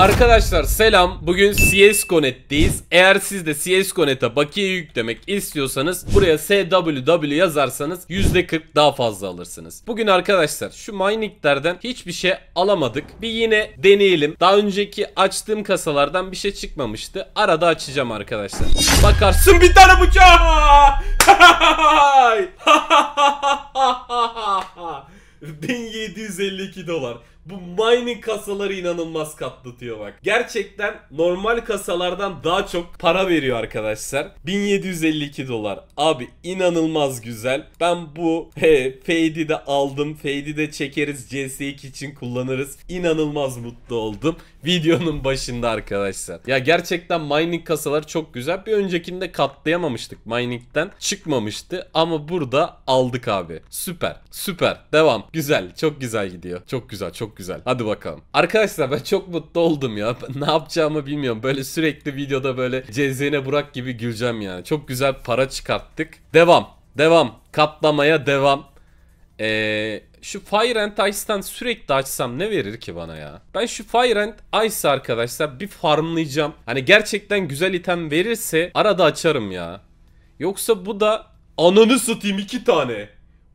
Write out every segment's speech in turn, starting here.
Arkadaşlar selam. Bugün CSGO.net'teyiz. Eğer siz de CSGO.net'e bakiye yüklemek istiyorsanız buraya SWW yazarsanız %40 daha fazla alırsınız. Bugün arkadaşlar şu mininglerden hiçbir şey alamadık. Bir yine deneyelim. Daha önceki açtığım kasalardan bir şey çıkmamıştı. Arada açacağım arkadaşlar. Bakarsın bir tane bıçak. Hay! 1752 dolar. Bu mining kasaları inanılmaz katlatıyor bak. Gerçekten normal kasalardan daha çok para veriyor arkadaşlar. 1752 dolar. Abi inanılmaz güzel. Ben bu he, fade'i de aldım. Fade'i de çekeriz. cs için kullanırız. İnanılmaz mutlu oldum. Videonun başında arkadaşlar. Ya gerçekten mining kasalar çok güzel. Bir öncekinde katlayamamıştık. Mining'den çıkmamıştı. Ama burada aldık abi. Süper. Süper. Devam. Güzel. Çok güzel gidiyor. Çok güzel. Çok güzel güzel. Hadi bakalım. Arkadaşlar ben çok mutlu oldum ya. ne yapacağımı bilmiyorum. Böyle sürekli videoda böyle Cezine Burak gibi güleceğim yani. Çok güzel para çıkarttık. Devam. Devam. Katlamaya devam. Eee şu Fire and Ice'tan sürekli açsam ne verir ki bana ya? Ben şu Fire and Ice arkadaşlar bir farmlayacağım. Hani gerçekten güzel item verirse arada açarım ya. Yoksa bu da ananı satayım iki tane.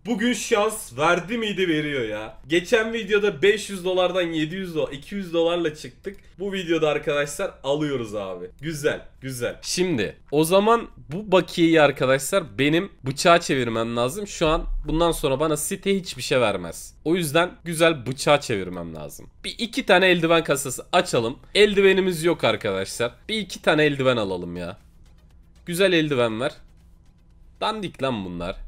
Bugün şans verdi miydi veriyor ya. Geçen videoda 500 dolardan 700 dolar 200 dolarla çıktık. Bu videoda arkadaşlar alıyoruz abi. Güzel güzel. Şimdi o zaman bu bakiyeyi arkadaşlar benim bıçağa çevirmem lazım. Şu an bundan sonra bana site hiçbir şey vermez. O yüzden güzel bıçağa çevirmem lazım. Bir iki tane eldiven kasası açalım. Eldivenimiz yok arkadaşlar. Bir iki tane eldiven alalım ya. Güzel eldiven ver. Dandik lan bunlar.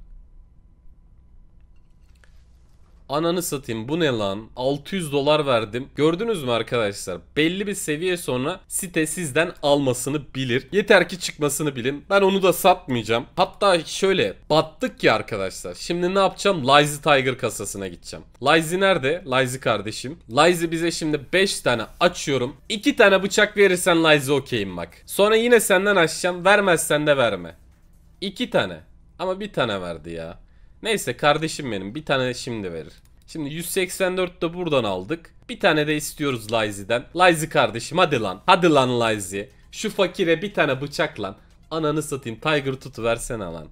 Ananı satayım bu ne lan? 600 dolar verdim. Gördünüz mü arkadaşlar? Belli bir seviye sonra site sizden almasını bilir. Yeter ki çıkmasını bilin. Ben onu da satmayacağım. Hatta şöyle battık ya arkadaşlar. Şimdi ne yapacağım? Lazy Tiger kasasına gideceğim. Lazy nerede? Lazy kardeşim. Lazy bize şimdi 5 tane açıyorum. 2 tane bıçak verirsen Lazy okeyim bak. Sonra yine senden açacağım. Vermezsen de verme. 2 tane. Ama bir tane verdi ya. Neyse kardeşim benim bir tane şimdi verir. Şimdi 184 de buradan aldık. Bir tane de istiyoruz Lizy'den. Lizy kardeşim hadi lan. Hadi lan Lizy. Şu fakire bir tane bıçak lan. Ananı satayım Tiger tut versene lan.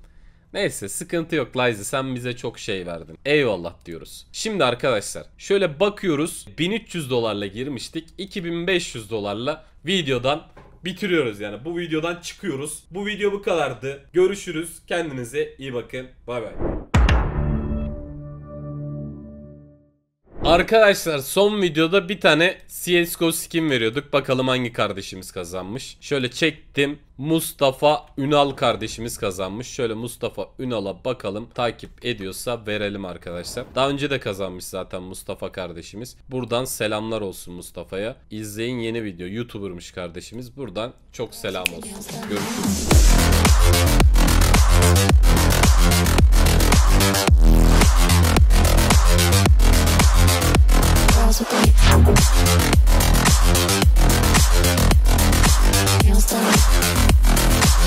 Neyse sıkıntı yok Lizy sen bize çok şey verdin. Eyvallah diyoruz. Şimdi arkadaşlar şöyle bakıyoruz 1300 dolarla girmiştik. 2500 dolarla videodan bitiriyoruz yani. Bu videodan çıkıyoruz. Bu video bu kadardı. Görüşürüz. Kendinize iyi bakın. Bay bay. Arkadaşlar son videoda bir tane CSGO skin veriyorduk. Bakalım hangi kardeşimiz kazanmış. Şöyle çektim. Mustafa Ünal kardeşimiz kazanmış. Şöyle Mustafa Ünal'a bakalım. Takip ediyorsa verelim arkadaşlar. Daha önce de kazanmış zaten Mustafa kardeşimiz. Buradan selamlar olsun Mustafa'ya. İzleyin yeni video. YouTuber'mış kardeşimiz. Buradan çok selam olsun. Görüşürüz. possibly.